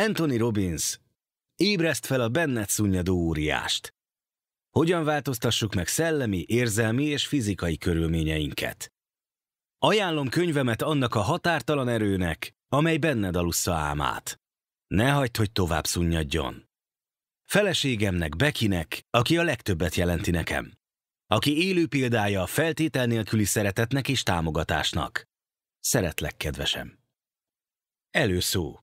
Anthony Robbins, ébreszt fel a benned szunnyadó óriást. Hogyan változtassuk meg szellemi, érzelmi és fizikai körülményeinket? Ajánlom könyvemet annak a határtalan erőnek, amely benned alussza álmát. Ne hagyd, hogy tovább szunnyadjon. Feleségemnek, Bekinek, aki a legtöbbet jelenti nekem. Aki élő példája a feltétel nélküli szeretetnek és támogatásnak. Szeretlek, kedvesem. Előszó.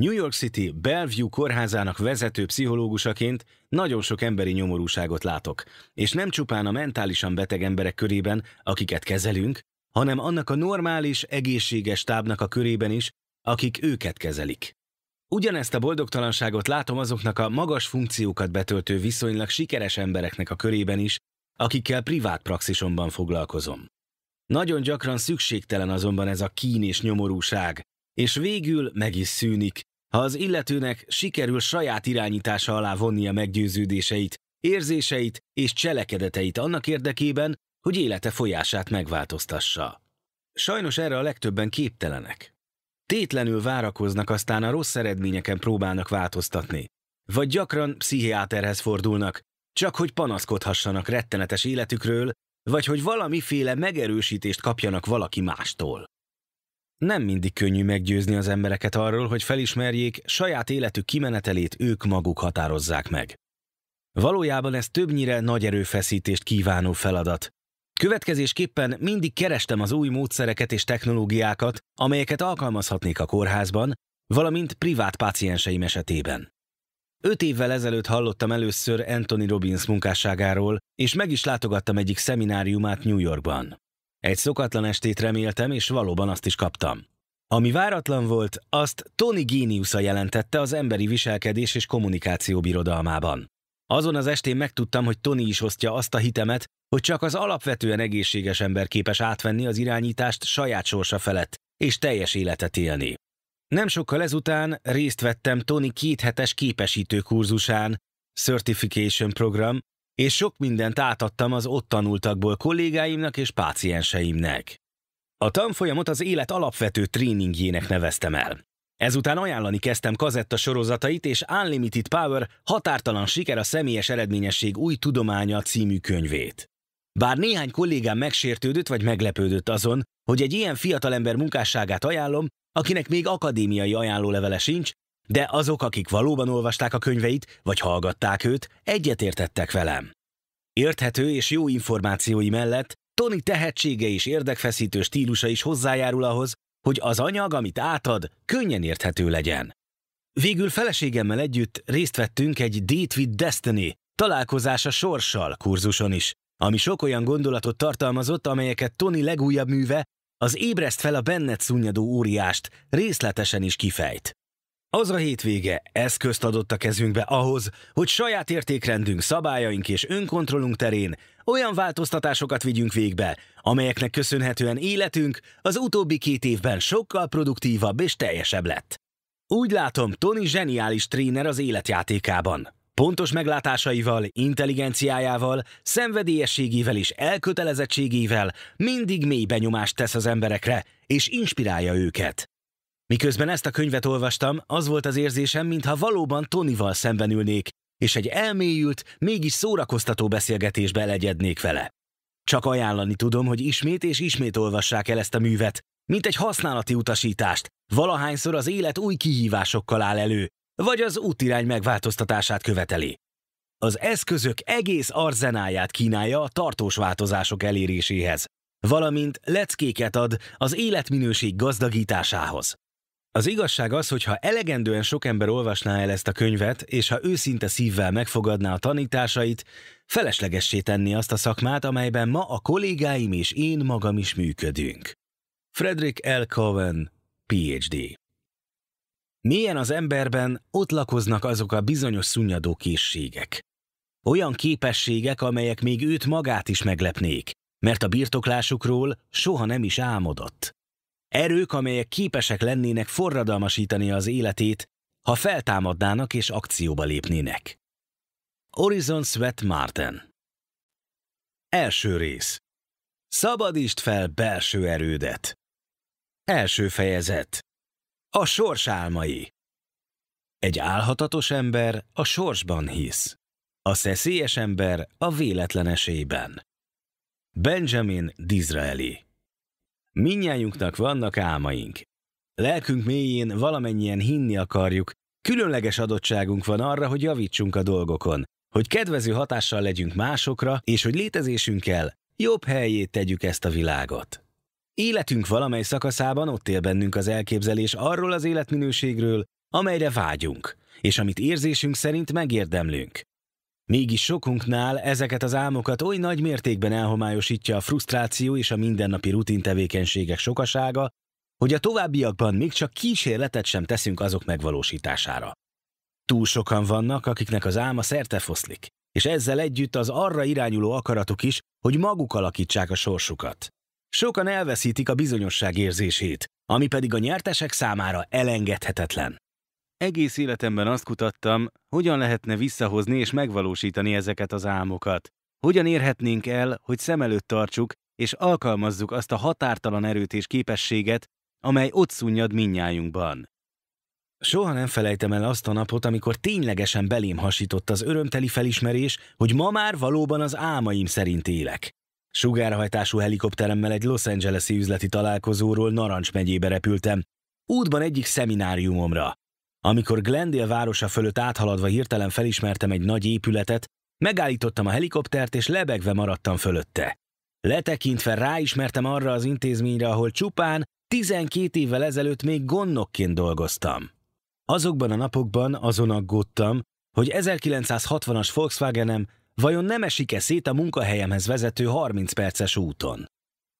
New York City Bellevue kórházának vezető pszichológusaként nagyon sok emberi nyomorúságot látok, és nem csupán a mentálisan beteg emberek körében, akiket kezelünk, hanem annak a normális, egészséges tábnak a körében is, akik őket kezelik. Ugyanezt a boldogtalanságot látom azoknak a magas funkciókat betöltő viszonylag sikeres embereknek a körében is, akikkel privát praxisomban foglalkozom. Nagyon gyakran szükségtelen azonban ez a kín és nyomorúság, és végül meg is szűnik, ha az illetőnek sikerül saját irányítása alá vonni a meggyőződéseit, érzéseit és cselekedeteit annak érdekében, hogy élete folyását megváltoztassa. Sajnos erre a legtöbben képtelenek. Tétlenül várakoznak, aztán a rossz eredményeken próbálnak változtatni. Vagy gyakran pszichiáterhez fordulnak, csak hogy panaszkodhassanak rettenetes életükről, vagy hogy valamiféle megerősítést kapjanak valaki mástól nem mindig könnyű meggyőzni az embereket arról, hogy felismerjék, saját életük kimenetelét ők maguk határozzák meg. Valójában ez többnyire nagy erőfeszítést kívánó feladat. Következésképpen mindig kerestem az új módszereket és technológiákat, amelyeket alkalmazhatnék a kórházban, valamint privát pácienseim esetében. Öt évvel ezelőtt hallottam először Anthony Robbins munkásságáról, és meg is látogattam egyik szemináriumát New Yorkban. Egy szokatlan estét reméltem, és valóban azt is kaptam. Ami váratlan volt, azt Tony Géniusza jelentette az Emberi Viselkedés és Kommunikáció Birodalmában. Azon az estén megtudtam, hogy Tony is osztja azt a hitemet, hogy csak az alapvetően egészséges ember képes átvenni az irányítást saját sorsa felett, és teljes életet élni. Nem sokkal ezután részt vettem Tony kéthetes képesítő kurzusán, Certification Program, és sok mindent átadtam az ott tanultakból kollégáimnak és pácienseimnek. A tanfolyamot az élet alapvető tréningjének neveztem el. Ezután ajánlani kezdtem kazetta sorozatait és Unlimited Power határtalan siker a személyes eredményesség új tudománya című könyvét. Bár néhány kollégám megsértődött vagy meglepődött azon, hogy egy ilyen fiatalember munkásságát ajánlom, akinek még akadémiai ajánlólevele sincs, de azok, akik valóban olvasták a könyveit, vagy hallgatták őt, egyetértettek velem. Érthető és jó információi mellett Tony tehetsége és érdekfeszítő stílusa is hozzájárul ahhoz, hogy az anyag, amit átad, könnyen érthető legyen. Végül feleségemmel együtt részt vettünk egy Date with Destiny, találkozása sorssal kurzuson is, ami sok olyan gondolatot tartalmazott, amelyeket Tony legújabb műve, az Ébreszt fel a benned szunnyadó óriást részletesen is kifejt. Az a hétvége eszközt adott a kezünkbe ahhoz, hogy saját értékrendünk, szabályaink és önkontrollunk terén olyan változtatásokat vigyünk végbe, amelyeknek köszönhetően életünk az utóbbi két évben sokkal produktívabb és teljesebb lett. Úgy látom, Tony zseniális tréner az életjátékában. Pontos meglátásaival, intelligenciájával, szenvedélyességével és elkötelezettségével mindig mély benyomást tesz az emberekre, és inspirálja őket. Miközben ezt a könyvet olvastam, az volt az érzésem, mintha valóban Tonyval szembenülnék, és egy elmélyült, mégis szórakoztató beszélgetésbe elegyednék vele. Csak ajánlani tudom, hogy ismét és ismét olvassák el ezt a művet, mint egy használati utasítást, valahányszor az élet új kihívásokkal áll elő, vagy az útirány megváltoztatását követeli. Az eszközök egész arzenáját kínálja a tartós változások eléréséhez, valamint leckéket ad az életminőség gazdagításához. Az igazság az, hogy ha elegendően sok ember olvasná el ezt a könyvet, és ha őszinte szívvel megfogadná a tanításait, feleslegessé tenni azt a szakmát, amelyben ma a kollégáim és én magam is működünk. Frederick L. Cowen, PhD Milyen az emberben ott lakoznak azok a bizonyos szunnyadó készségek. Olyan képességek, amelyek még őt magát is meglepnék, mert a birtoklásukról soha nem is álmodott. Erők, amelyek képesek lennének forradalmasítani az életét, ha feltámadnának és akcióba lépnének. Horizon Sweat Martin Első rész Szabadítsd fel belső erődet. Első fejezet A sors álmai Egy álhatatos ember a sorsban hisz. A szeszélyes ember a véletlen esélyben. Benjamin Disraeli Minnyájunknak vannak álmaink. Lelkünk mélyén valamennyien hinni akarjuk, különleges adottságunk van arra, hogy javítsunk a dolgokon, hogy kedvező hatással legyünk másokra, és hogy létezésünkkel jobb helyét tegyük ezt a világot. Életünk valamely szakaszában ott él bennünk az elképzelés arról az életminőségről, amelyre vágyunk, és amit érzésünk szerint megérdemlünk. Mégis sokunknál ezeket az álmokat oly nagy mértékben elhomályosítja a frusztráció és a mindennapi rutintevékenységek sokasága, hogy a továbbiakban még csak kísérletet sem teszünk azok megvalósítására. Túl sokan vannak, akiknek az álma foszlik, és ezzel együtt az arra irányuló akaratuk is, hogy maguk alakítsák a sorsukat. Sokan elveszítik a bizonyosság érzését, ami pedig a nyertesek számára elengedhetetlen. Egész életemben azt kutattam, hogyan lehetne visszahozni és megvalósítani ezeket az álmokat. Hogyan érhetnénk el, hogy szem előtt tartsuk, és alkalmazzuk azt a határtalan erőt és képességet, amely ott szunnyad minnyájunkban. Soha nem felejtem el azt a napot, amikor ténylegesen belém hasított az örömteli felismerés, hogy ma már valóban az álmaim szerint élek. Sugárhajtású helikopteremmel egy Los Angeles-i üzleti találkozóról Narancs megyébe repültem, útban egyik szemináriumomra. Amikor Glendale városa fölött áthaladva hirtelen felismertem egy nagy épületet, megállítottam a helikoptert és lebegve maradtam fölötte. Letekintve ráismertem arra az intézményre, ahol csupán 12 évvel ezelőtt még gondnokként dolgoztam. Azokban a napokban azon aggódtam, hogy 1960-as Volkswagenem vajon nem esik-e szét a munkahelyemhez vezető 30 perces úton.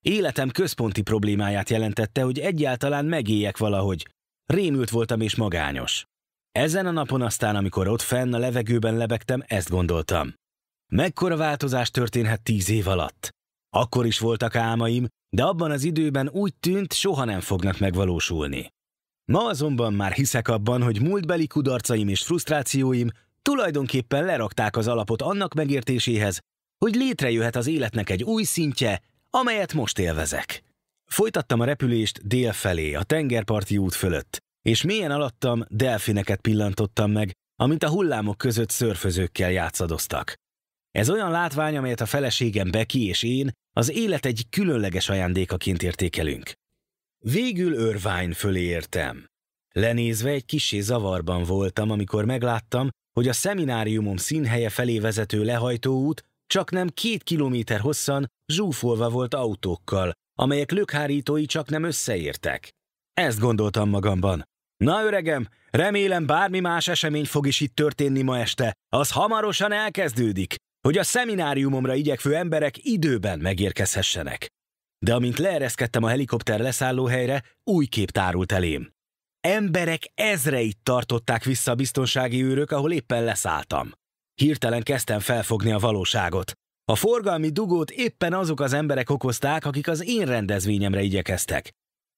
Életem központi problémáját jelentette, hogy egyáltalán megéljek valahogy, Rémült voltam és magányos. Ezen a napon aztán, amikor ott fenn a levegőben lebegtem, ezt gondoltam. Mekkora változás történhet tíz év alatt? Akkor is voltak álmaim, de abban az időben úgy tűnt, soha nem fognak megvalósulni. Ma azonban már hiszek abban, hogy múltbeli kudarcaim és frusztrációim tulajdonképpen lerakták az alapot annak megértéséhez, hogy létrejöhet az életnek egy új szintje, amelyet most élvezek. Folytattam a repülést dél felé, a tengerparti út fölött, és mélyen alattam delfineket pillantottam meg, amint a hullámok között szörfözőkkel játszadoztak. Ez olyan látvány, amelyet a feleségem Beki és én az élet egy különleges ajándékaként értékelünk. Végül örvány fölé értem. Lenézve egy kisé zavarban voltam, amikor megláttam, hogy a szemináriumom színhelye felé vezető lehajtóút csak nem két kilométer hosszan zsúfolva volt autókkal, amelyek lökhárítói csak nem összeértek. Ezt gondoltam magamban. Na öregem, remélem bármi más esemény fog is itt történni ma este, az hamarosan elkezdődik, hogy a szemináriumomra igyekvő emberek időben megérkezhessenek. De amint leereszkedtem a helikopter leszállóhelyre, új kép tárult elém. Emberek ezreit tartották vissza a biztonsági őrök, ahol éppen leszálltam. Hirtelen kezdtem felfogni a valóságot. A forgalmi dugót éppen azok az emberek okozták, akik az én rendezvényemre igyekeztek.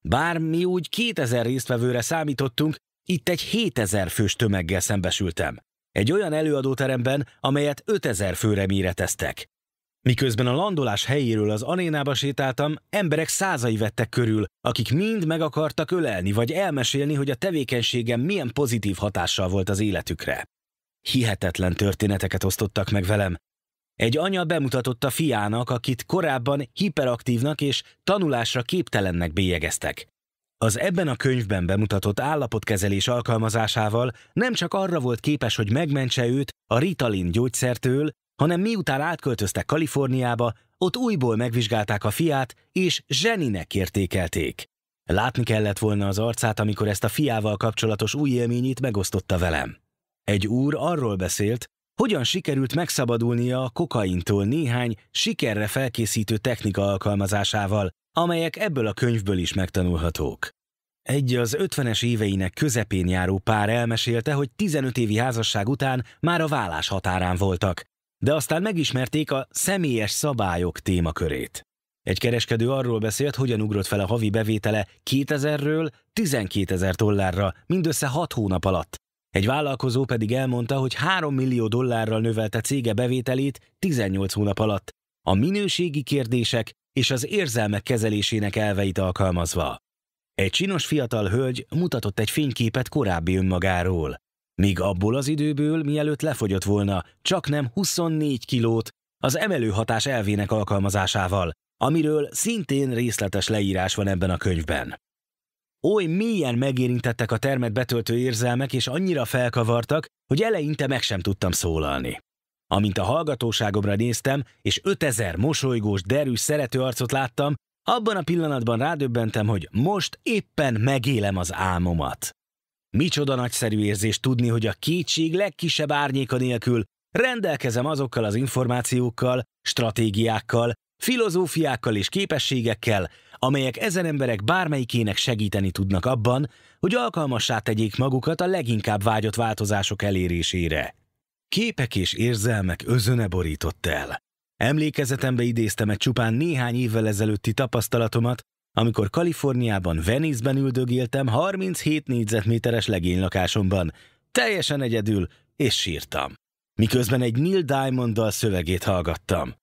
Bár mi úgy 2000 résztvevőre számítottunk, itt egy 7000 fős tömeggel szembesültem. Egy olyan előadóteremben, amelyet 5000 főre méreteztek. Miközben a landolás helyéről az anénába sétáltam, emberek százai vettek körül, akik mind meg akartak ölelni, vagy elmesélni, hogy a tevékenységem milyen pozitív hatással volt az életükre. Hihetetlen történeteket osztottak meg velem, egy anya bemutatotta fiának, akit korábban hiperaktívnak és tanulásra képtelennek bélyegeztek. Az ebben a könyvben bemutatott állapotkezelés alkalmazásával nem csak arra volt képes, hogy megmentse őt a Ritalin gyógyszertől, hanem miután átköltöztek Kaliforniába, ott újból megvizsgálták a fiát, és zseninek értékelték. Látni kellett volna az arcát, amikor ezt a fiával kapcsolatos új élményét megosztotta velem. Egy úr arról beszélt, hogyan sikerült megszabadulnia a kokaintól néhány sikerre felkészítő technika alkalmazásával, amelyek ebből a könyvből is megtanulhatók. Egy az 50-es éveinek közepén járó pár elmesélte, hogy 15 évi házasság után már a vállás határán voltak, de aztán megismerték a személyes szabályok témakörét. Egy kereskedő arról beszélt, hogyan ugrott fel a havi bevétele 2000-ről 12 ezer dollárra mindössze 6 hónap alatt, egy vállalkozó pedig elmondta, hogy 3 millió dollárral növelte cége bevételét 18 hónap alatt, a minőségi kérdések és az érzelmek kezelésének elveit alkalmazva. Egy csinos fiatal hölgy mutatott egy fényképet korábbi önmagáról, míg abból az időből, mielőtt lefogyott volna, csak nem 24 kilót az emelő hatás elvének alkalmazásával, amiről szintén részletes leírás van ebben a könyvben. Oly mélyen megérintettek a termet betöltő érzelmek, és annyira felkavartak, hogy eleinte meg sem tudtam szólalni. Amint a hallgatóságomra néztem, és ötezer mosolygós, derűs, szerető arcot láttam, abban a pillanatban rádöbbentem, hogy most éppen megélem az álmomat. Micsoda nagyszerű érzés tudni, hogy a kétség legkisebb árnyéka nélkül rendelkezem azokkal az információkkal, stratégiákkal, filozófiákkal és képességekkel, amelyek ezen emberek bármelyikének segíteni tudnak abban, hogy alkalmassá tegyék magukat a leginkább vágyott változások elérésére. Képek és érzelmek özöne borított el. Emlékezetembe idéztem egy csupán néhány évvel ezelőtti tapasztalatomat, amikor Kaliforniában, Venice-ben üldögéltem 37 négyzetméteres legénylakásomban, teljesen egyedül, és sírtam. Miközben egy Neil Diamond dal szövegét hallgattam.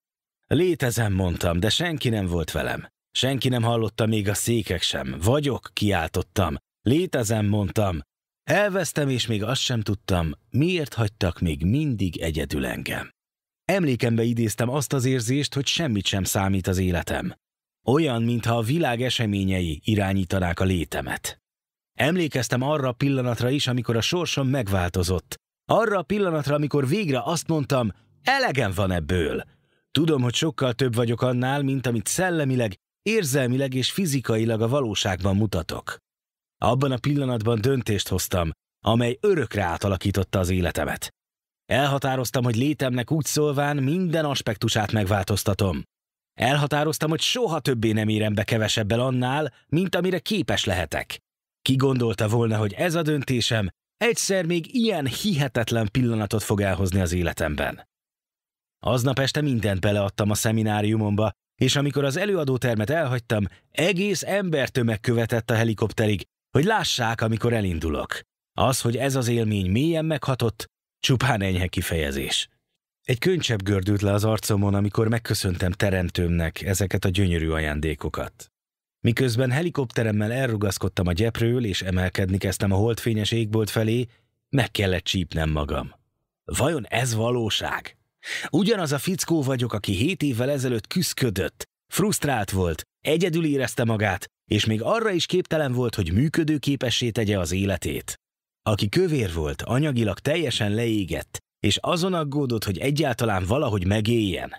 Létezem, mondtam, de senki nem volt velem. Senki nem hallotta még a székek sem. Vagyok, kiáltottam. Létezem, mondtam. Elvesztem, és még azt sem tudtam, miért hagytak még mindig egyedül engem. Emlékembe idéztem azt az érzést, hogy semmit sem számít az életem. Olyan, mintha a világ eseményei irányítanák a létemet. Emlékeztem arra a pillanatra is, amikor a sorsom megváltozott. Arra a pillanatra, amikor végre azt mondtam, elegem van ebből. Tudom, hogy sokkal több vagyok annál, mint amit szellemileg érzelmileg és fizikailag a valóságban mutatok. Abban a pillanatban döntést hoztam, amely örökre átalakította az életemet. Elhatároztam, hogy létemnek úgy szólván minden aspektusát megváltoztatom. Elhatároztam, hogy soha többé nem érem be kevesebbel annál, mint amire képes lehetek. Ki gondolta volna, hogy ez a döntésem egyszer még ilyen hihetetlen pillanatot fog elhozni az életemben. Aznap este mindent beleadtam a szemináriumomba, és amikor az előadótermet elhagytam, egész embertömeg követett a helikopterig, hogy lássák, amikor elindulok. Az, hogy ez az élmény mélyen meghatott, csupán enyhe kifejezés. Egy könycsebb gördült le az arcomon, amikor megköszöntem teremtőmnek ezeket a gyönyörű ajándékokat. Miközben helikopteremmel elrugaszkodtam a gyepről, és emelkedni kezdtem a holdfényes égbolt felé, meg kellett csípnem magam. Vajon ez valóság? Ugyanaz a fickó vagyok, aki hét évvel ezelőtt küszködött, frusztrált volt, egyedül érezte magát, és még arra is képtelen volt, hogy működőképessé tegye az életét. Aki kövér volt, anyagilag teljesen leégett, és azon aggódott, hogy egyáltalán valahogy megéljen.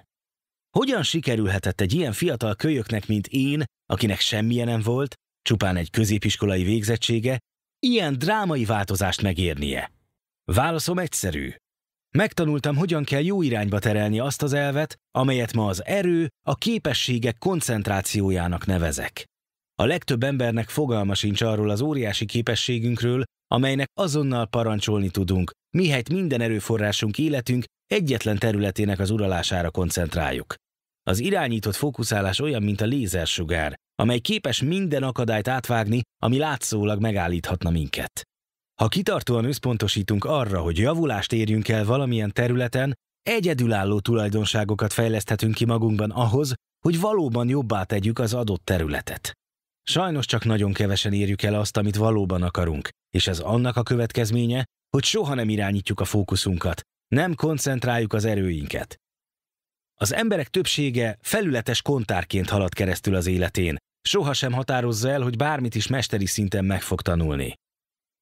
Hogyan sikerülhetett egy ilyen fiatal kölyöknek, mint én, akinek semmilyen nem volt, csupán egy középiskolai végzettsége, ilyen drámai változást megérnie? Válaszom egyszerű. Megtanultam, hogyan kell jó irányba terelni azt az elvet, amelyet ma az erő, a képességek koncentrációjának nevezek. A legtöbb embernek fogalma sincs arról az óriási képességünkről, amelynek azonnal parancsolni tudunk, mihelyt minden erőforrásunk életünk egyetlen területének az uralására koncentráljuk. Az irányított fókuszálás olyan, mint a lézersugár, amely képes minden akadályt átvágni, ami látszólag megállíthatna minket. Ha kitartóan összpontosítunk arra, hogy javulást érjünk el valamilyen területen, egyedülálló tulajdonságokat fejleszthetünk ki magunkban ahhoz, hogy valóban jobbá tegyük az adott területet. Sajnos csak nagyon kevesen érjük el azt, amit valóban akarunk, és ez annak a következménye, hogy soha nem irányítjuk a fókuszunkat, nem koncentráljuk az erőinket. Az emberek többsége felületes kontárként halad keresztül az életén, sohasem határozza el, hogy bármit is mesteri szinten meg fog tanulni.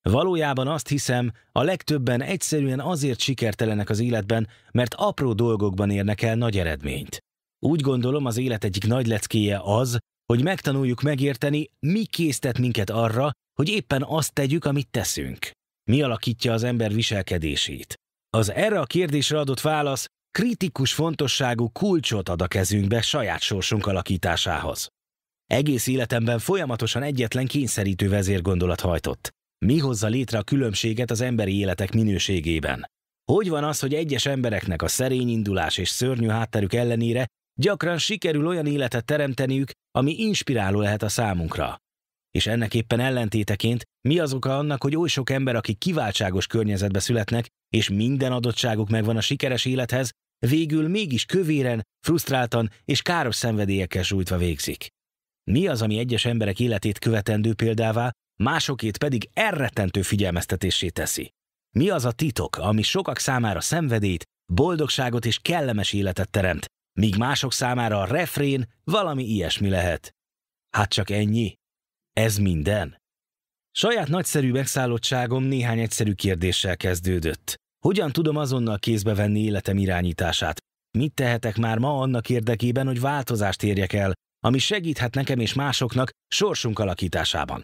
Valójában azt hiszem, a legtöbben egyszerűen azért sikertelenek az életben, mert apró dolgokban érnek el nagy eredményt. Úgy gondolom az élet egyik nagy leckéje az, hogy megtanuljuk megérteni, mi késztet minket arra, hogy éppen azt tegyük, amit teszünk. Mi alakítja az ember viselkedését? Az erre a kérdésre adott válasz kritikus fontosságú kulcsot ad a kezünkbe saját sorsunk alakításához. Egész életemben folyamatosan egyetlen kényszerítő vezérgondolat hajtott. Mi hozza létre a különbséget az emberi életek minőségében? Hogy van az, hogy egyes embereknek a szerény indulás és szörnyű hátterük ellenére gyakran sikerül olyan életet teremteniük, ami inspiráló lehet a számunkra? És ennek éppen ellentéteként mi az oka annak, hogy oly sok ember, aki kiváltságos környezetbe születnek, és minden adottságuk megvan a sikeres élethez, végül mégis kövéren, frusztráltan és káros szenvedélyekkel sújtva végzik? Mi az, ami egyes emberek életét követendő példává, másokét pedig elrettentő figyelmeztetésé teszi. Mi az a titok, ami sokak számára szenvedélyt, boldogságot és kellemes életet teremt, míg mások számára a refrén valami ilyesmi lehet? Hát csak ennyi? Ez minden? Saját nagyszerű megszállottságom néhány egyszerű kérdéssel kezdődött. Hogyan tudom azonnal kézbe venni életem irányítását? Mit tehetek már ma annak érdekében, hogy változást érjek el, ami segíthet nekem és másoknak sorsunk alakításában?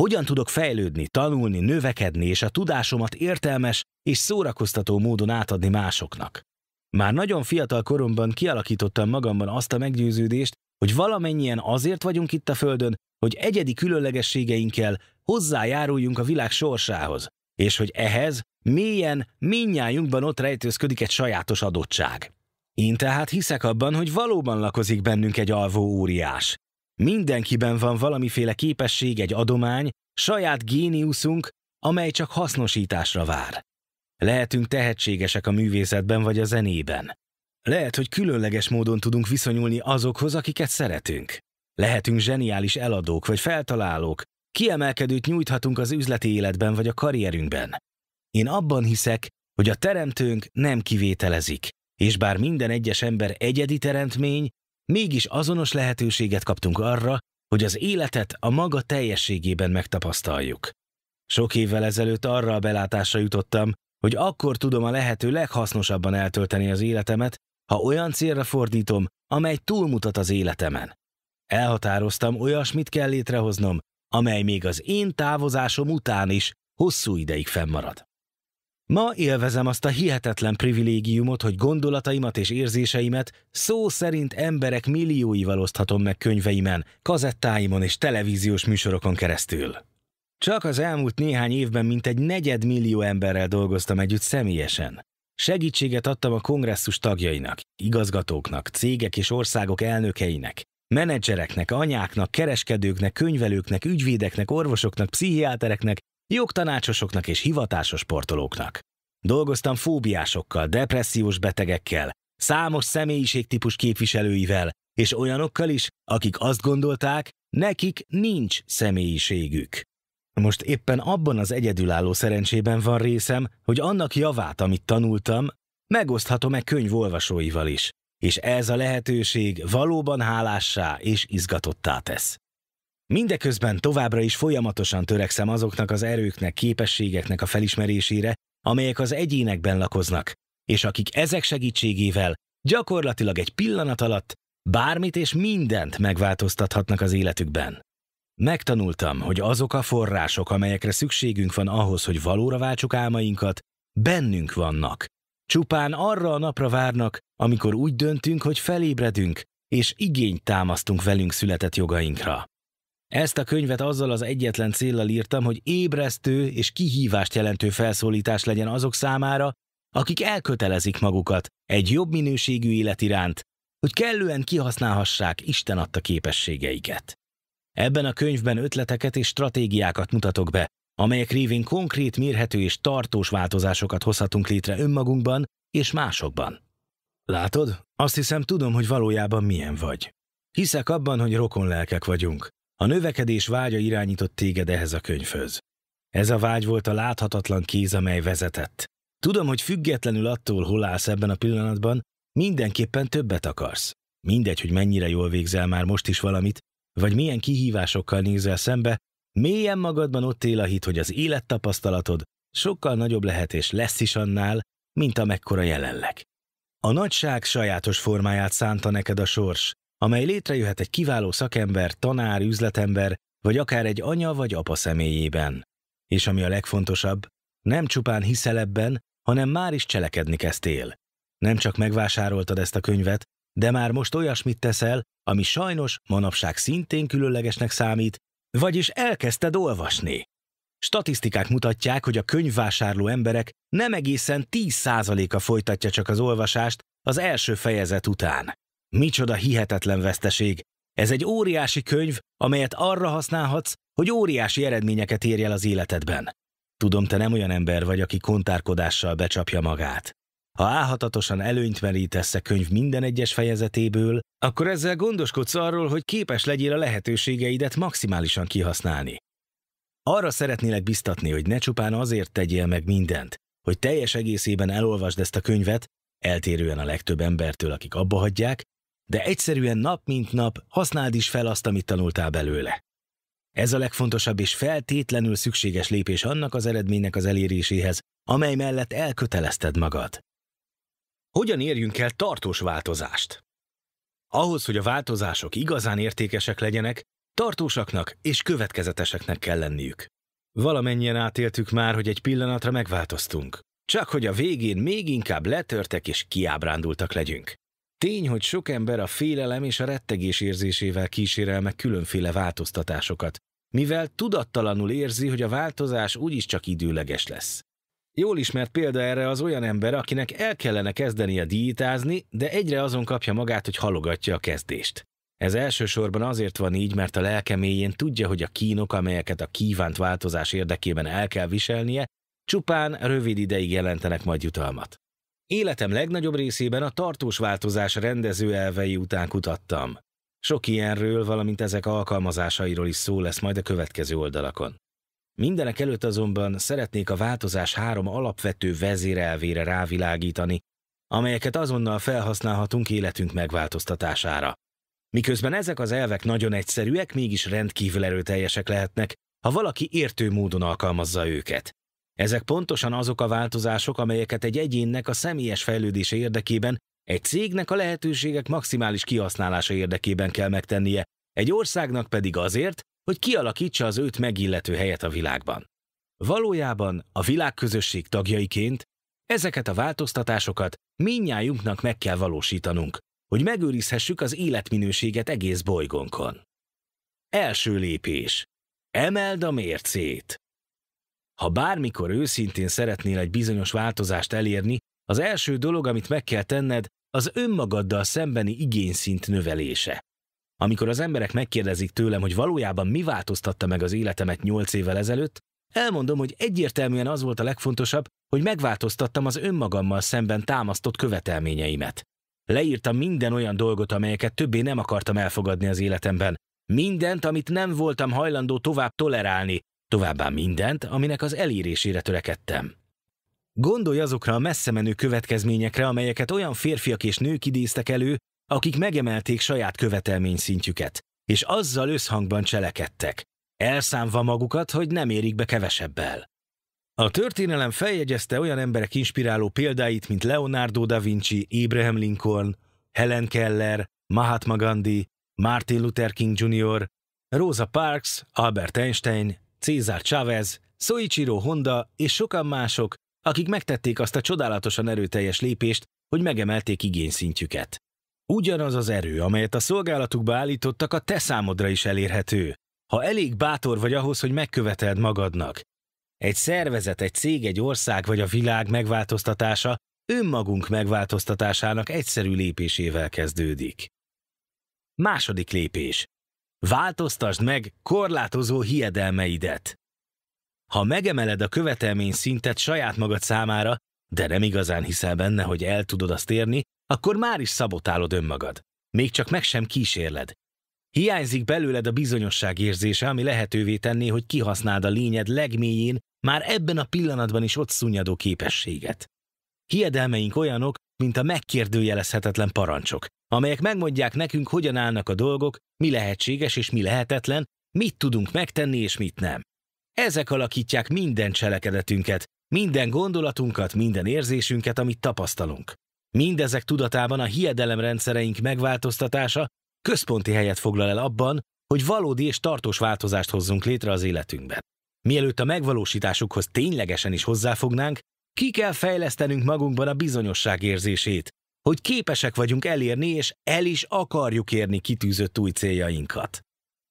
Hogyan tudok fejlődni, tanulni, növekedni és a tudásomat értelmes és szórakoztató módon átadni másoknak? Már nagyon fiatal koromban kialakítottam magamban azt a meggyőződést, hogy valamennyien azért vagyunk itt a Földön, hogy egyedi különlegességeinkkel hozzájáruljunk a világ sorsához, és hogy ehhez mélyen, minnyájunkban ott rejtőzködik egy sajátos adottság. Én tehát hiszek abban, hogy valóban lakozik bennünk egy alvó óriás, Mindenkiben van valamiféle képesség, egy adomány, saját géniuszunk, amely csak hasznosításra vár. Lehetünk tehetségesek a művészetben vagy a zenében. Lehet, hogy különleges módon tudunk viszonyulni azokhoz, akiket szeretünk. Lehetünk zseniális eladók vagy feltalálók, kiemelkedőt nyújthatunk az üzleti életben vagy a karrierünkben. Én abban hiszek, hogy a teremtőnk nem kivételezik, és bár minden egyes ember egyedi teremtmény, Mégis azonos lehetőséget kaptunk arra, hogy az életet a maga teljességében megtapasztaljuk. Sok évvel ezelőtt arra a belátásra jutottam, hogy akkor tudom a lehető leghasznosabban eltölteni az életemet, ha olyan célra fordítom, amely túlmutat az életemen. Elhatároztam, olyasmit kell létrehoznom, amely még az én távozásom után is hosszú ideig fennmarad. Ma élvezem azt a hihetetlen privilégiumot, hogy gondolataimat és érzéseimet szó szerint emberek millióival oszthatom meg könyveimen, kazettáimon és televíziós műsorokon keresztül. Csak az elmúlt néhány évben mintegy negyedmillió emberrel dolgoztam együtt személyesen. Segítséget adtam a kongresszus tagjainak, igazgatóknak, cégek és országok elnökeinek, menedzsereknek, anyáknak, kereskedőknek, könyvelőknek, ügyvédeknek, orvosoknak, pszichiátereknek, jogtanácsosoknak és hivatásos sportolóknak. Dolgoztam fóbiásokkal, depressziós betegekkel, számos személyiségtípus képviselőivel, és olyanokkal is, akik azt gondolták, nekik nincs személyiségük. Most éppen abban az egyedülálló szerencsében van részem, hogy annak javát, amit tanultam, megoszthatom egy könyv olvasóival is, és ez a lehetőség valóban hálássá és izgatottá tesz. Mindeközben továbbra is folyamatosan törekszem azoknak az erőknek, képességeknek a felismerésére, amelyek az egyénekben lakoznak, és akik ezek segítségével gyakorlatilag egy pillanat alatt bármit és mindent megváltoztathatnak az életükben. Megtanultam, hogy azok a források, amelyekre szükségünk van ahhoz, hogy valóra váltsuk álmainkat, bennünk vannak. Csupán arra a napra várnak, amikor úgy döntünk, hogy felébredünk, és igényt támasztunk velünk született jogainkra. Ezt a könyvet azzal az egyetlen céllal írtam, hogy ébresztő és kihívást jelentő felszólítás legyen azok számára, akik elkötelezik magukat egy jobb minőségű élet iránt, hogy kellően kihasználhassák Isten adta képességeiket. Ebben a könyvben ötleteket és stratégiákat mutatok be, amelyek révén konkrét, mérhető és tartós változásokat hozhatunk létre önmagunkban és másokban. Látod? Azt hiszem, tudom, hogy valójában milyen vagy. Hiszek abban, hogy rokon lelkek vagyunk. A növekedés vágya irányított téged ehhez a könyvhöz. Ez a vágy volt a láthatatlan kéz, amely vezetett. Tudom, hogy függetlenül attól, hol állsz ebben a pillanatban, mindenképpen többet akarsz. Mindegy, hogy mennyire jól végzel már most is valamit, vagy milyen kihívásokkal nézel szembe, mélyen magadban ott él a hit, hogy az élettapasztalatod sokkal nagyobb lehet és lesz is annál, mint amekkora jelenleg. A nagyság sajátos formáját szánta neked a sors, amely létrejöhet egy kiváló szakember, tanár, üzletember, vagy akár egy anya vagy apa személyében. És ami a legfontosabb, nem csupán hiszel ebben, hanem már is cselekedni kezdtél. Nem csak megvásároltad ezt a könyvet, de már most olyasmit teszel, ami sajnos manapság szintén különlegesnek számít, vagyis elkezdted olvasni. Statisztikák mutatják, hogy a könyvvásárló emberek nem egészen 10%-a folytatja csak az olvasást az első fejezet után. Micsoda hihetetlen veszteség! Ez egy óriási könyv, amelyet arra használhatsz, hogy óriási eredményeket érj el az életedben. Tudom, te nem olyan ember vagy, aki kontárkodással becsapja magát. Ha álhatatosan előnyt merítesz a könyv minden egyes fejezetéből, akkor ezzel gondoskodsz arról, hogy képes legyél a lehetőségeidet maximálisan kihasználni. Arra szeretnélek biztatni, hogy ne csupán azért tegyél meg mindent, hogy teljes egészében elolvasd ezt a könyvet, eltérően a legtöbb embertől, akik abba hagyják, de egyszerűen nap mint nap használd is fel azt, amit tanultál belőle. Ez a legfontosabb és feltétlenül szükséges lépés annak az eredménynek az eléréséhez, amely mellett elkötelezted magad. Hogyan érjünk el tartós változást? Ahhoz, hogy a változások igazán értékesek legyenek, tartósaknak és következeteseknek kell lenniük. Valamennyien átéltük már, hogy egy pillanatra megváltoztunk. Csak hogy a végén még inkább letörtek és kiábrándultak legyünk. Tény, hogy sok ember a félelem és a rettegés érzésével kísérel meg különféle változtatásokat, mivel tudattalanul érzi, hogy a változás csak időleges lesz. Jól ismert példa erre az olyan ember, akinek el kellene kezdenie diétázni, de egyre azon kapja magát, hogy halogatja a kezdést. Ez elsősorban azért van így, mert a lelke mélyén tudja, hogy a kínok, amelyeket a kívánt változás érdekében el kell viselnie, csupán rövid ideig jelentenek majd jutalmat. Életem legnagyobb részében a tartós változás rendező elvei után kutattam. Sok ilyenről, valamint ezek alkalmazásairól is szó lesz majd a következő oldalakon. Mindenek előtt azonban szeretnék a változás három alapvető vezérelvére rávilágítani, amelyeket azonnal felhasználhatunk életünk megváltoztatására. Miközben ezek az elvek nagyon egyszerűek, mégis rendkívül erőteljesek lehetnek, ha valaki értő módon alkalmazza őket. Ezek pontosan azok a változások, amelyeket egy egyénnek a személyes fejlődése érdekében, egy cégnek a lehetőségek maximális kihasználása érdekében kell megtennie, egy országnak pedig azért, hogy kialakítsa az őt megillető helyet a világban. Valójában a világközösség tagjaiként ezeket a változtatásokat minnyájunknak meg kell valósítanunk, hogy megőrizhessük az életminőséget egész bolygónkon. Első lépés. Emeld a mércét. Ha bármikor őszintén szeretnél egy bizonyos változást elérni, az első dolog, amit meg kell tenned, az önmagaddal szembeni igényszint növelése. Amikor az emberek megkérdezik tőlem, hogy valójában mi változtatta meg az életemet nyolc évvel ezelőtt, elmondom, hogy egyértelműen az volt a legfontosabb, hogy megváltoztattam az önmagammal szemben támasztott követelményeimet. Leírtam minden olyan dolgot, amelyeket többé nem akartam elfogadni az életemben. Mindent, amit nem voltam hajlandó tovább tolerálni, továbbá mindent, aminek az elérésére törekedtem. Gondolj azokra a messze menő következményekre, amelyeket olyan férfiak és nők idéztek elő, akik megemelték saját követelmény szintjüket, és azzal összhangban cselekedtek, elszámva magukat, hogy nem érik be kevesebbel. A történelem feljegyezte olyan emberek inspiráló példáit, mint Leonardo da Vinci, Abraham Lincoln, Helen Keller, Mahatma Gandhi, Martin Luther King Jr., Rosa Parks, Albert Einstein, Cézár Chávez, Soichiro Honda és sokan mások, akik megtették azt a csodálatosan erőteljes lépést, hogy megemelték igényszintjüket. Ugyanaz az erő, amelyet a szolgálatukba állítottak, a te számodra is elérhető, ha elég bátor vagy ahhoz, hogy megköveteld magadnak. Egy szervezet, egy cég, egy ország vagy a világ megváltoztatása önmagunk megváltoztatásának egyszerű lépésével kezdődik. Második lépés. Változtasd meg korlátozó hiedelmeidet. Ha megemeled a követelmény szintet saját magad számára, de nem igazán hiszel benne, hogy el tudod azt érni, akkor már is szabotálod önmagad. Még csak meg sem kísérled. Hiányzik belőled a bizonyosság érzése, ami lehetővé tenné, hogy kihasználd a lényed legmélyén már ebben a pillanatban is ott szunyadó képességet. Hiedelmeink olyanok, mint a megkérdőjelezhetetlen parancsok amelyek megmondják nekünk, hogyan állnak a dolgok, mi lehetséges és mi lehetetlen, mit tudunk megtenni és mit nem. Ezek alakítják minden cselekedetünket, minden gondolatunkat, minden érzésünket, amit tapasztalunk. Mindezek tudatában a hiedelemrendszereink megváltoztatása központi helyet foglal el abban, hogy valódi és tartós változást hozzunk létre az életünkben. Mielőtt a megvalósításukhoz ténylegesen is hozzáfognánk, ki kell fejlesztenünk magunkban a bizonyosság érzését, hogy képesek vagyunk elérni és el is akarjuk érni kitűzött új céljainkat.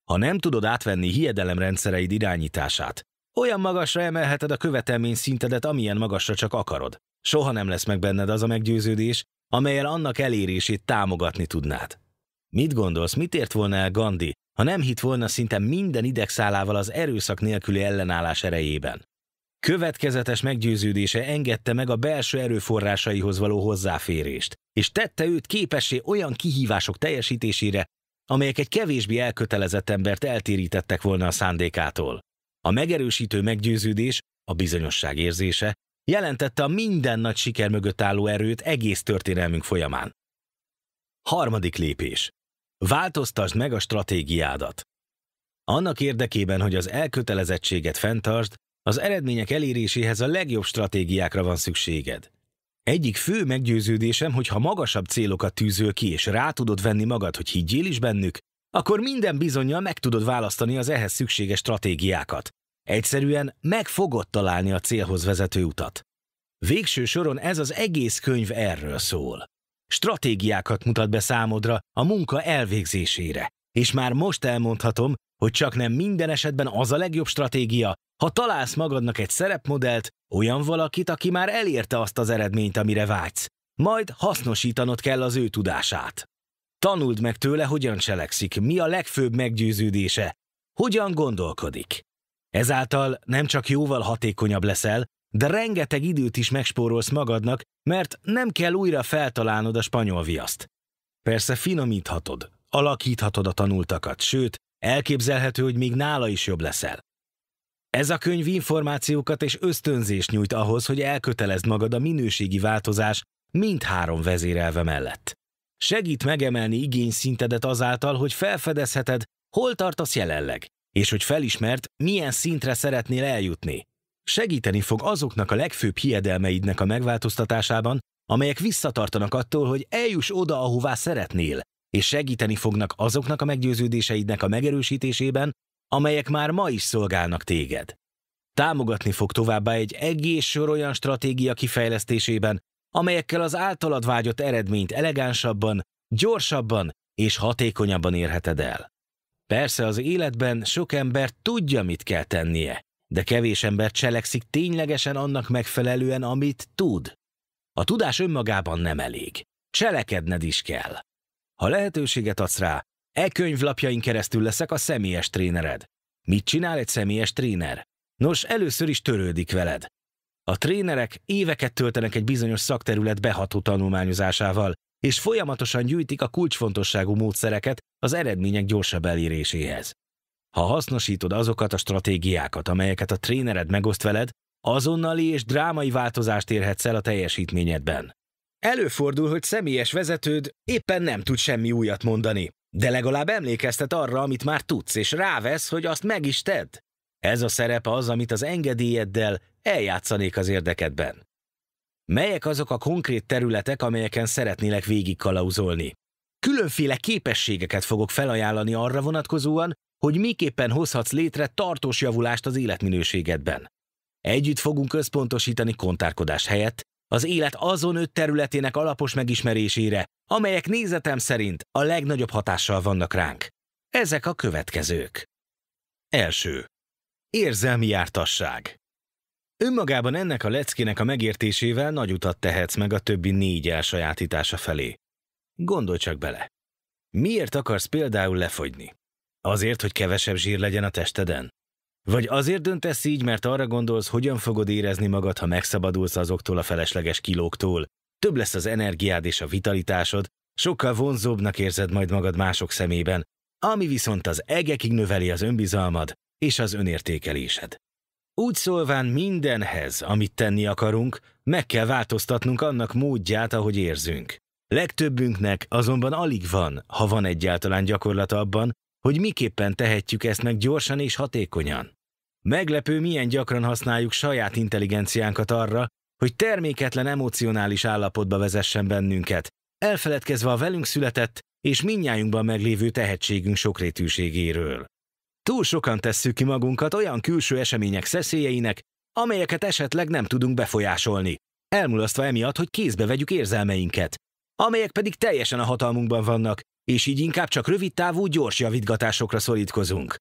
Ha nem tudod átvenni hiedelemrendszereid irányítását, olyan magasra emelheted a követelmény szintedet, amilyen magasra csak akarod. Soha nem lesz meg benned az a meggyőződés, amelyel annak elérését támogatni tudnád. Mit gondolsz, mit ért volna el Gandhi, ha nem hitt volna szinte minden idegszálával az erőszak nélküli ellenállás erejében? Következetes meggyőződése engedte meg a belső erőforrásaihoz való hozzáférést, és tette őt képessé olyan kihívások teljesítésére, amelyek egy kevésbé elkötelezett embert eltérítettek volna a szándékától. A megerősítő meggyőződés, a bizonyosság érzése, jelentette a minden nagy siker mögött álló erőt egész történelmünk folyamán. Harmadik lépés. Változtasd meg a stratégiádat. Annak érdekében, hogy az elkötelezettséget fenntartsd, az eredmények eléréséhez a legjobb stratégiákra van szükséged. Egyik fő meggyőződésem, hogy ha magasabb célokat tűzöl ki, és rá tudod venni magad, hogy higgyél is bennük, akkor minden bizonyal meg tudod választani az ehhez szükséges stratégiákat. Egyszerűen meg fogod találni a célhoz vezető utat. Végső soron ez az egész könyv erről szól. Stratégiákat mutat be számodra a munka elvégzésére, és már most elmondhatom, hogy csak nem minden esetben az a legjobb stratégia, ha találsz magadnak egy szerepmodellt, olyan valakit, aki már elérte azt az eredményt, amire vágysz, majd hasznosítanod kell az ő tudását. Tanuld meg tőle, hogyan cselekszik, mi a legfőbb meggyőződése, hogyan gondolkodik. Ezáltal nem csak jóval hatékonyabb leszel, de rengeteg időt is megspórolsz magadnak, mert nem kell újra feltalálnod a spanyol viaszt. Persze finomíthatod, alakíthatod a tanultakat, sőt, elképzelhető, hogy még nála is jobb leszel. Ez a könyv információkat és ösztönzést nyújt ahhoz, hogy elkötelezd magad a minőségi változás mind három vezérelve mellett. Segít megemelni igényszintedet azáltal, hogy felfedezheted, hol tartasz jelenleg, és hogy felismert, milyen szintre szeretnél eljutni. Segíteni fog azoknak a legfőbb hiedelmeidnek a megváltoztatásában, amelyek visszatartanak attól, hogy eljuss oda, ahová szeretnél, és segíteni fognak azoknak a meggyőződéseidnek a megerősítésében, amelyek már ma is szolgálnak téged. Támogatni fog továbbá egy egész sor olyan stratégia kifejlesztésében, amelyekkel az általad vágyott eredményt elegánsabban, gyorsabban és hatékonyabban érheted el. Persze az életben sok ember tudja, mit kell tennie, de kevés ember cselekszik ténylegesen annak megfelelően, amit tud. A tudás önmagában nem elég. Cselekedned is kell. Ha lehetőséget adsz rá, E könyvlapjain keresztül leszek a személyes trénered. Mit csinál egy személyes tréner? Nos, először is törődik veled. A trénerek éveket töltenek egy bizonyos szakterület beható tanulmányozásával, és folyamatosan gyűjtik a kulcsfontosságú módszereket az eredmények gyorsabb eléréséhez. Ha hasznosítod azokat a stratégiákat, amelyeket a trénered megoszt veled, azonnali és drámai változást érhetsz el a teljesítményedben. Előfordul, hogy személyes vezetőd éppen nem tud semmi újat mondani, de legalább emlékeztet arra, amit már tudsz, és rávesz, hogy azt meg is tedd. Ez a szerep az, amit az engedélyeddel eljátszanék az érdekedben. Melyek azok a konkrét területek, amelyeken szeretnélek végigkalauzolni? Különféle képességeket fogok felajánlani arra vonatkozóan, hogy miképpen hozhatsz létre tartós javulást az életminőségedben. Együtt fogunk központosítani kontárkodás helyett, az élet azon öt területének alapos megismerésére, amelyek nézetem szerint a legnagyobb hatással vannak ránk. Ezek a következők. Első. Érzelmi jártasság. Önmagában ennek a leckének a megértésével nagy utat tehetsz meg a többi négy elsajátítása felé. Gondolj csak bele. Miért akarsz például lefogyni? Azért, hogy kevesebb zsír legyen a testeden? Vagy azért döntesz így, mert arra gondolsz, hogyan fogod érezni magad, ha megszabadulsz azoktól a felesleges kilóktól. Több lesz az energiád és a vitalitásod, sokkal vonzóbbnak érzed majd magad mások szemében, ami viszont az egekig növeli az önbizalmad és az önértékelésed. Úgy szólván mindenhez, amit tenni akarunk, meg kell változtatnunk annak módját, ahogy érzünk. Legtöbbünknek azonban alig van, ha van egyáltalán gyakorlata abban, hogy miképpen tehetjük ezt meg gyorsan és hatékonyan. Meglepő, milyen gyakran használjuk saját intelligenciánkat arra, hogy terméketlen emocionális állapotba vezessen bennünket, elfeledkezve a velünk született és minnyájunkban meglévő tehetségünk sokrétűségéről. Túl sokan tesszük ki magunkat olyan külső események szeszélyeinek, amelyeket esetleg nem tudunk befolyásolni, elmulasztva emiatt, hogy kézbe vegyük érzelmeinket, amelyek pedig teljesen a hatalmunkban vannak, és így inkább csak rövid távú gyors javítgatásokra szorítkozunk.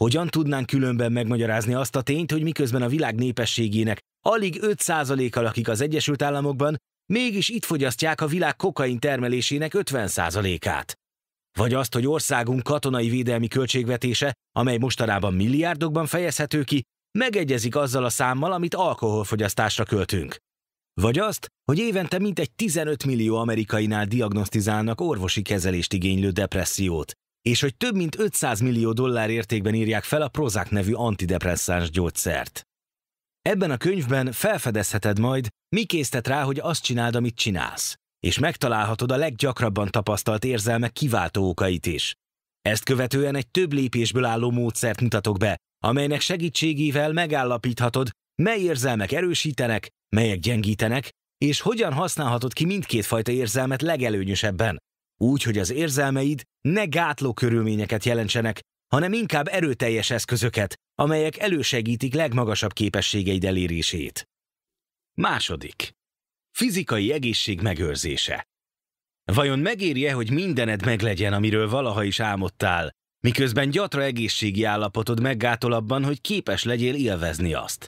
Hogyan tudnánk különben megmagyarázni azt a tényt, hogy miközben a világ népességének alig 5%-a lakik az Egyesült Államokban, mégis itt fogyasztják a világ kokain termelésének 50%-át? Vagy azt, hogy országunk katonai védelmi költségvetése, amely mostanában milliárdokban fejezhető ki, megegyezik azzal a számmal, amit alkoholfogyasztásra költünk. Vagy azt, hogy évente mintegy 15 millió amerikainál diagnosztizálnak orvosi kezelést igénylő depressziót, és hogy több mint 500 millió dollár értékben írják fel a Prozac nevű antidepresszáns gyógyszert. Ebben a könyvben felfedezheted majd, mi késztet rá, hogy azt csináld, amit csinálsz, és megtalálhatod a leggyakrabban tapasztalt érzelmek kiváltó okait is. Ezt követően egy több lépésből álló módszert mutatok be, amelynek segítségével megállapíthatod, mely érzelmek erősítenek, melyek gyengítenek, és hogyan használhatod ki mindkét fajta érzelmet legelőnyösebben, úgy, hogy az érzelmeid ne gátló körülményeket jelentsenek, hanem inkább erőteljes eszközöket, amelyek elősegítik legmagasabb képességeid elérését. Második. Fizikai egészség megőrzése. Vajon megéri-e, hogy mindened meglegyen, amiről valaha is álmodtál, miközben gyatra egészségi állapotod meggátol abban, hogy képes legyél élvezni azt?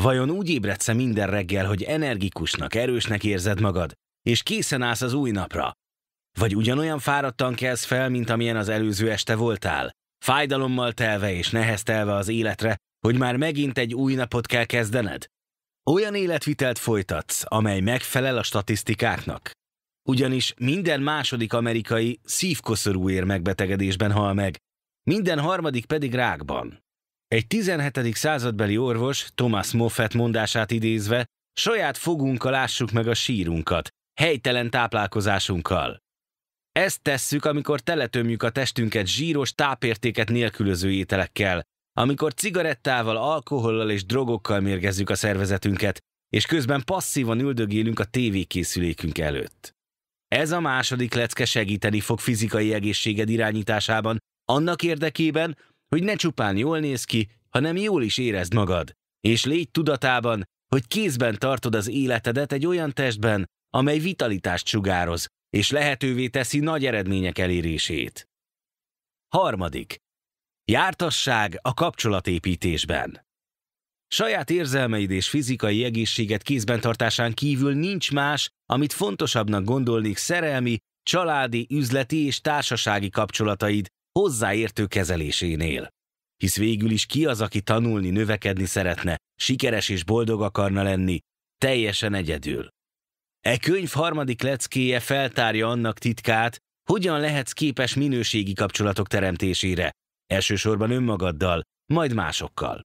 Vajon úgy ébredsz minden reggel, hogy energikusnak, erősnek érzed magad, és készen állsz az új napra? Vagy ugyanolyan fáradtan kelsz fel, mint amilyen az előző este voltál? Fájdalommal telve és neheztelve az életre, hogy már megint egy új napot kell kezdened? Olyan életvitelt folytatsz, amely megfelel a statisztikáknak. Ugyanis minden második amerikai szívkoszorúér megbetegedésben hal meg, minden harmadik pedig rákban. Egy 17. századbeli orvos, Thomas Moffat mondását idézve, saját fogunkkal ássuk meg a sírunkat, helytelen táplálkozásunkkal. Ezt tesszük, amikor teletömjük a testünket zsíros, tápértéket nélkülöző ételekkel, amikor cigarettával, alkohollal és drogokkal mérgezzük a szervezetünket, és közben passzívan üldögélünk a tévékészülékünk előtt. Ez a második lecke segíteni fog fizikai egészséged irányításában, annak érdekében, hogy ne csupán jól néz ki, hanem jól is érezd magad, és légy tudatában, hogy kézben tartod az életedet egy olyan testben, amely vitalitást sugároz, és lehetővé teszi nagy eredmények elérését. Harmadik. Jártasság a kapcsolatépítésben. Saját érzelmeid és fizikai egészséget kézben tartásán kívül nincs más, amit fontosabbnak gondolnék szerelmi, családi, üzleti és társasági kapcsolataid, hozzáértő kezelésénél. Hisz végül is ki az, aki tanulni, növekedni szeretne, sikeres és boldog akarna lenni, teljesen egyedül. E könyv harmadik leckéje feltárja annak titkát, hogyan lehetsz képes minőségi kapcsolatok teremtésére, elsősorban önmagaddal, majd másokkal.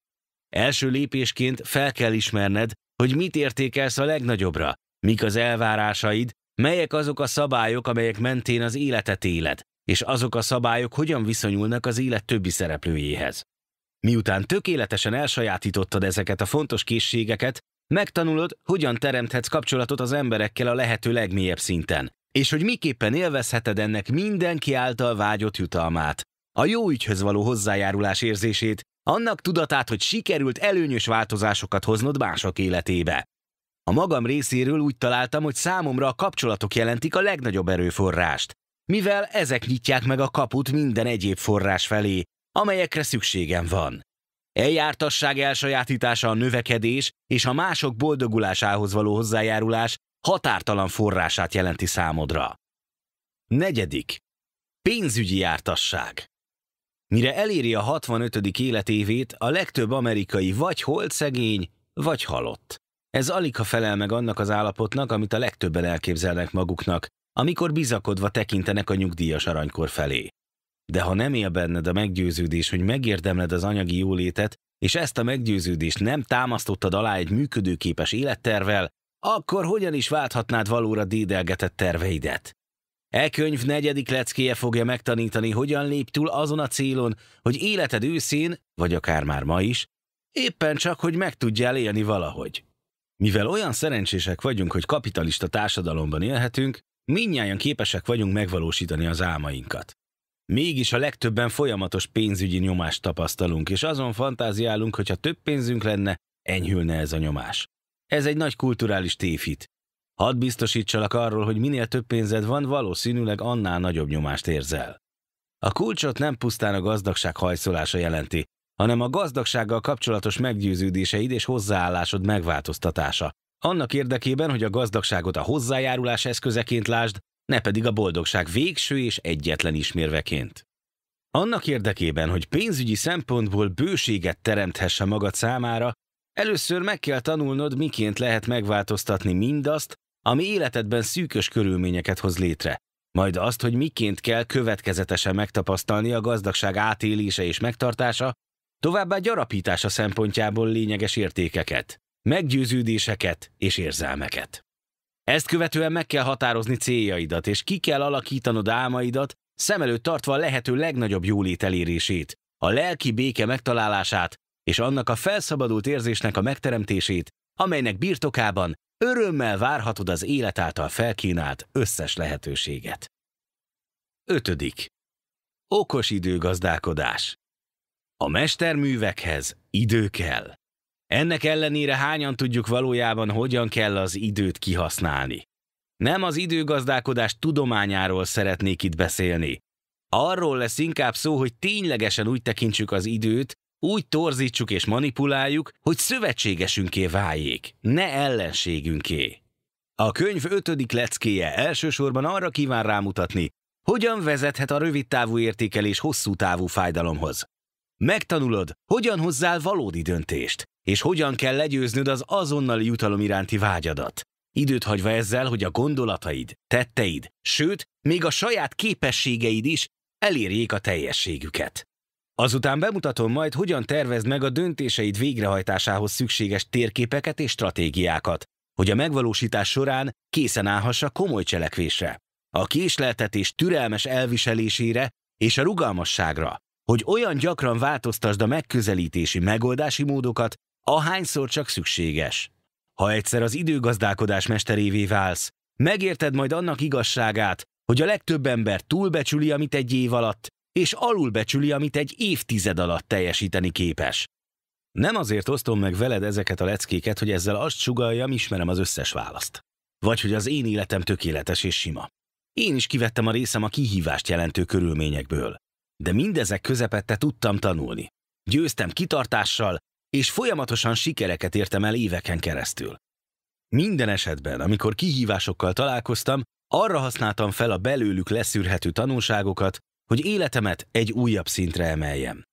Első lépésként fel kell ismerned, hogy mit értékelsz a legnagyobbra, mik az elvárásaid, melyek azok a szabályok, amelyek mentén az életet éled, és azok a szabályok hogyan viszonyulnak az élet többi szereplőjéhez. Miután tökéletesen elsajátítottad ezeket a fontos készségeket, megtanulod, hogyan teremthetsz kapcsolatot az emberekkel a lehető legmélyebb szinten, és hogy miképpen élvezheted ennek mindenki által vágyott jutalmát, a jó ügyhöz való hozzájárulás érzését, annak tudatát, hogy sikerült előnyös változásokat hoznod mások életébe. A magam részéről úgy találtam, hogy számomra a kapcsolatok jelentik a legnagyobb erőforrást mivel ezek nyitják meg a kaput minden egyéb forrás felé, amelyekre szükségem van. Eljártasság elsajátítása a növekedés és a mások boldogulásához való hozzájárulás határtalan forrását jelenti számodra. Negyedik. Pénzügyi jártasság. Mire eléri a 65. életévét, a legtöbb amerikai vagy holt szegény, vagy halott. Ez alig ha felel meg annak az állapotnak, amit a legtöbben elképzelnek maguknak, amikor bizakodva tekintenek a nyugdíjas aranykor felé. De ha nem él benned a meggyőződés, hogy megérdemled az anyagi jólétet, és ezt a meggyőződést nem támasztottad alá egy működőképes élettervel, akkor hogyan is válthatnád valóra dédelgetett terveidet? E könyv negyedik leckéje fogja megtanítani, hogyan lép túl azon a célon, hogy életed őszén, vagy akár már ma is, éppen csak, hogy meg tudjál élni valahogy. Mivel olyan szerencsések vagyunk, hogy kapitalista társadalomban élhetünk, Mindnyáján képesek vagyunk megvalósítani az álmainkat. Mégis a legtöbben folyamatos pénzügyi nyomást tapasztalunk, és azon fantáziálunk, hogyha több pénzünk lenne, enyhülne ez a nyomás. Ez egy nagy kulturális tévhit. Hadd biztosítsalak arról, hogy minél több pénzed van, valószínűleg annál nagyobb nyomást érzel. A kulcsot nem pusztán a gazdagság hajszolása jelenti, hanem a gazdagsággal kapcsolatos meggyőződéseid és hozzáállásod megváltoztatása, annak érdekében, hogy a gazdagságot a hozzájárulás eszközeként lásd, ne pedig a boldogság végső és egyetlen ismérveként. Annak érdekében, hogy pénzügyi szempontból bőséget teremthesse magad számára, először meg kell tanulnod, miként lehet megváltoztatni mindazt, ami életedben szűkös körülményeket hoz létre, majd azt, hogy miként kell következetesen megtapasztalni a gazdagság átélése és megtartása, továbbá gyarapítása szempontjából lényeges értékeket meggyőződéseket és érzelmeket. Ezt követően meg kell határozni céljaidat, és ki kell alakítanod álmaidat, szem előtt tartva a lehető legnagyobb jólét elérését, a lelki béke megtalálását és annak a felszabadult érzésnek a megteremtését, amelynek birtokában örömmel várhatod az élet által felkínált összes lehetőséget. 5. Okos időgazdálkodás. A mesterművekhez idő kell. Ennek ellenére hányan tudjuk valójában, hogyan kell az időt kihasználni. Nem az időgazdálkodás tudományáról szeretnék itt beszélni. Arról lesz inkább szó, hogy ténylegesen úgy tekintsük az időt, úgy torzítsuk és manipuláljuk, hogy szövetségesünké váljék, ne ellenségünké. A könyv ötödik leckéje elsősorban arra kíván rámutatni, hogyan vezethet a rövidtávú értékelés hosszú távú fájdalomhoz. Megtanulod, hogyan hozzál valódi döntést, és hogyan kell legyőznöd az azonnali jutalom iránti vágyadat. Időt hagyva ezzel, hogy a gondolataid, tetteid, sőt, még a saját képességeid is elérjék a teljességüket. Azután bemutatom majd, hogyan tervezd meg a döntéseid végrehajtásához szükséges térképeket és stratégiákat, hogy a megvalósítás során készen a komoly cselekvésre, a késleltetés türelmes elviselésére és a rugalmasságra, hogy olyan gyakran változtasd a megközelítési megoldási módokat, ahányszor csak szükséges. Ha egyszer az időgazdálkodás mesterévé válsz, megérted majd annak igazságát, hogy a legtöbb ember túlbecsüli, amit egy év alatt, és alulbecsüli, amit egy évtized alatt teljesíteni képes. Nem azért osztom meg veled ezeket a leckéket, hogy ezzel azt sugaljam, ismerem az összes választ. Vagy hogy az én életem tökéletes és sima. Én is kivettem a részem a kihívást jelentő körülményekből. De mindezek közepette tudtam tanulni. Győztem kitartással, és folyamatosan sikereket értem el éveken keresztül. Minden esetben, amikor kihívásokkal találkoztam, arra használtam fel a belőlük leszűrhető tanulságokat, hogy életemet egy újabb szintre emeljem.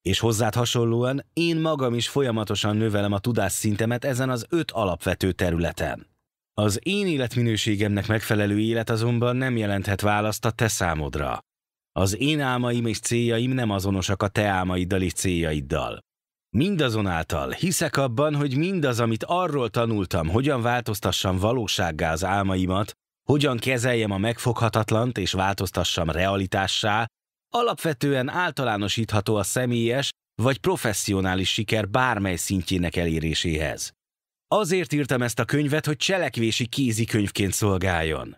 És hozzád hasonlóan én magam is folyamatosan növelem a tudás szintemet ezen az öt alapvető területen. Az én életminőségemnek megfelelő élet azonban nem jelenthet választ a te számodra. Az én álmaim és céljaim nem azonosak a te álmaiddal és céljaiddal. Mindazonáltal hiszek abban, hogy mindaz, amit arról tanultam, hogyan változtassam valósággá az álmaimat, hogyan kezeljem a megfoghatatlant és változtassam realitássá, alapvetően általánosítható a személyes vagy professzionális siker bármely szintjének eléréséhez. Azért írtam ezt a könyvet, hogy cselekvési kézikönyvként szolgáljon.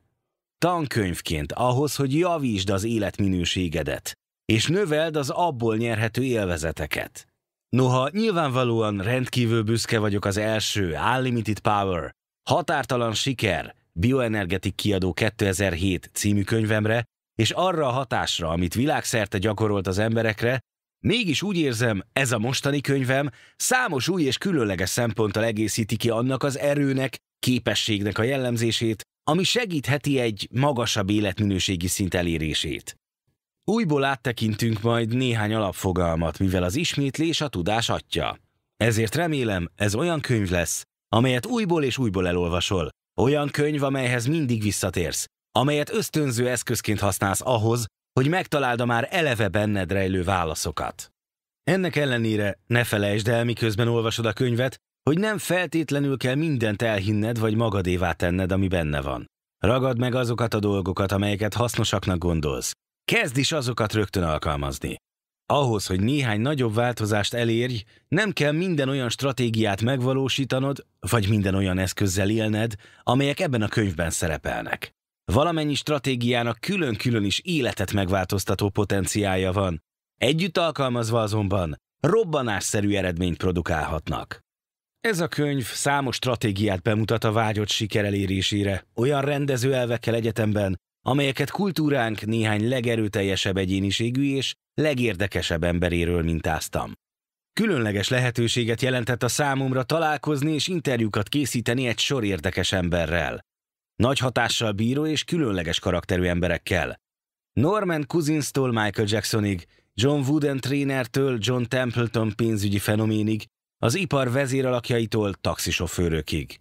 Tankönyvként ahhoz, hogy javítsd az életminőségedet, és növeld az abból nyerhető élvezeteket. Noha nyilvánvalóan rendkívül büszke vagyok az első Unlimited Power, Határtalan siker, Bioenergetik kiadó 2007 című könyvemre, és arra a hatásra, amit világszerte gyakorolt az emberekre, mégis úgy érzem, ez a mostani könyvem számos új és különleges szemponttal egészíti ki annak az erőnek, képességnek a jellemzését, ami segítheti egy magasabb életminőségi szint elérését. Újból áttekintünk majd néhány alapfogalmat, mivel az ismétlés a tudás atya. Ezért remélem, ez olyan könyv lesz, amelyet újból és újból elolvasol. Olyan könyv, amelyhez mindig visszatérsz, amelyet ösztönző eszközként használsz ahhoz, hogy megtaláld a már eleve benned rejlő válaszokat. Ennek ellenére ne felejtsd el, miközben olvasod a könyvet, hogy nem feltétlenül kell mindent elhinned vagy magadévá tenned, ami benne van. Ragad meg azokat a dolgokat, amelyeket hasznosaknak gondolsz, Kezd is azokat rögtön alkalmazni. Ahhoz, hogy néhány nagyobb változást elérj, nem kell minden olyan stratégiát megvalósítanod, vagy minden olyan eszközzel élned, amelyek ebben a könyvben szerepelnek. Valamennyi stratégiának külön-külön is életet megváltoztató potenciája van, együtt alkalmazva azonban robbanásszerű eredményt produkálhatnak. Ez a könyv számos stratégiát bemutat a vágyott siker elérésére, olyan rendező elvekkel egyetemben, amelyeket kultúránk néhány legerőteljesebb egyéniségű és legérdekesebb emberéről mintáztam. Különleges lehetőséget jelentett a számomra találkozni és interjúkat készíteni egy sor érdekes emberrel. Nagy hatással bíró és különleges karakterű emberekkel. Norman Cousins-tól Michael Jacksonig, John Wooden trénertől John Templeton pénzügyi fenoménig, az ipar vezéralakjaitól taxisofőrökig.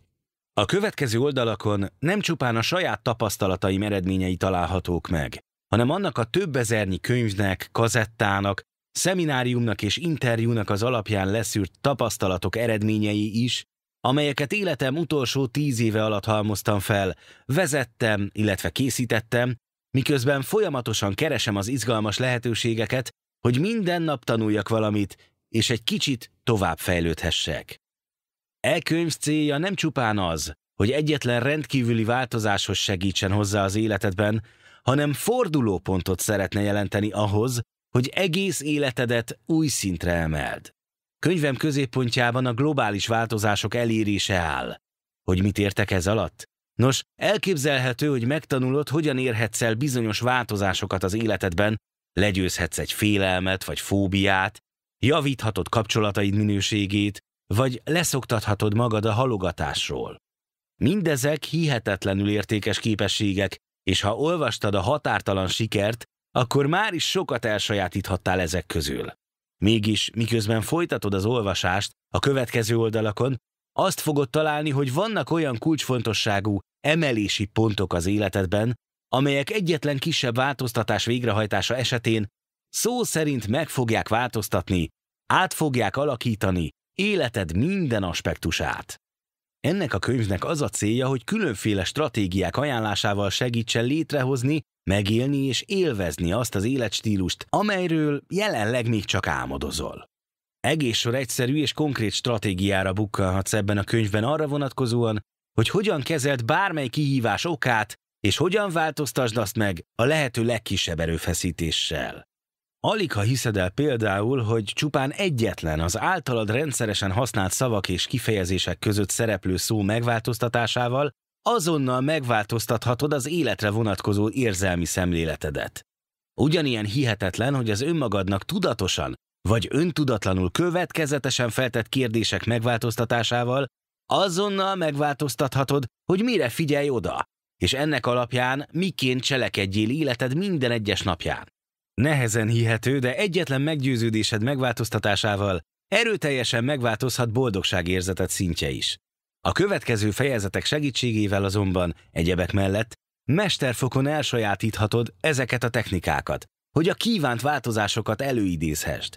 A következő oldalakon nem csupán a saját tapasztalataim eredményei találhatók meg, hanem annak a több ezernyi könyvnek, kazettának, szemináriumnak és interjúnak az alapján leszűrt tapasztalatok eredményei is, amelyeket életem utolsó tíz éve alatt halmoztam fel, vezettem, illetve készítettem, miközben folyamatosan keresem az izgalmas lehetőségeket, hogy minden nap tanuljak valamit, és egy kicsit tovább fejlődhessek. E könyv célja nem csupán az, hogy egyetlen rendkívüli változáshoz segítsen hozzá az életedben, hanem fordulópontot szeretne jelenteni ahhoz, hogy egész életedet új szintre emeld. Könyvem középpontjában a globális változások elérése áll. Hogy mit értek ez alatt? Nos, elképzelhető, hogy megtanulod, hogyan érhetsz el bizonyos változásokat az életedben, legyőzhetsz egy félelmet vagy fóbiát, javíthatod kapcsolataid minőségét, vagy leszoktathatod magad a halogatásról. Mindezek hihetetlenül értékes képességek, és ha olvastad a határtalan sikert, akkor már is sokat elsajátíthattál ezek közül. Mégis, miközben folytatod az olvasást a következő oldalakon, azt fogod találni, hogy vannak olyan kulcsfontosságú emelési pontok az életedben, amelyek egyetlen kisebb változtatás végrehajtása esetén szó szerint meg fogják változtatni, át fogják alakítani életed minden aspektusát. Ennek a könyvnek az a célja, hogy különféle stratégiák ajánlásával segítsen létrehozni, megélni és élvezni azt az életstílust, amelyről jelenleg még csak álmodozol. Egész sor egyszerű és konkrét stratégiára bukkanhatsz ebben a könyvben arra vonatkozóan, hogy hogyan kezelt bármely kihívás okát, és hogyan változtasd azt meg a lehető legkisebb erőfeszítéssel. Alig ha hiszed el például, hogy csupán egyetlen az általad rendszeresen használt szavak és kifejezések között szereplő szó megváltoztatásával azonnal megváltoztathatod az életre vonatkozó érzelmi szemléletedet. Ugyanilyen hihetetlen, hogy az önmagadnak tudatosan vagy öntudatlanul következetesen feltett kérdések megváltoztatásával azonnal megváltoztathatod, hogy mire figyelj oda, és ennek alapján miként cselekedjél életed minden egyes napján. Nehezen hihető, de egyetlen meggyőződésed megváltoztatásával erőteljesen megváltozhat boldogságérzetet szintje is. A következő fejezetek segítségével azonban, egyebek mellett, mesterfokon elsajátíthatod ezeket a technikákat, hogy a kívánt változásokat előidézhest.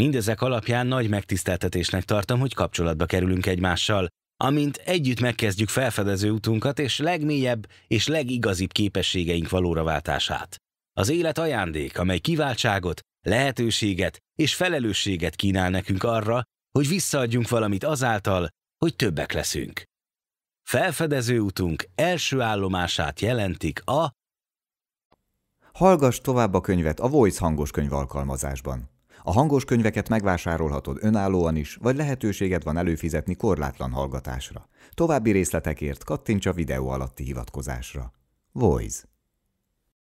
Mindezek alapján nagy megtiszteltetésnek tartom, hogy kapcsolatba kerülünk egymással, amint együtt megkezdjük felfedező utunkat és legmélyebb és legigazibb képességeink valóra váltását. Az élet ajándék, amely kiváltságot, lehetőséget és felelősséget kínál nekünk arra, hogy visszaadjunk valamit azáltal, hogy többek leszünk. Felfedező utunk első állomását jelentik a Hallgass tovább a könyvet a Voice hangos könyv alkalmazásban. A hangos könyveket megvásárolhatod önállóan is, vagy lehetőséged van előfizetni korlátlan hallgatásra. További részletekért kattints a videó alatti hivatkozásra. Voice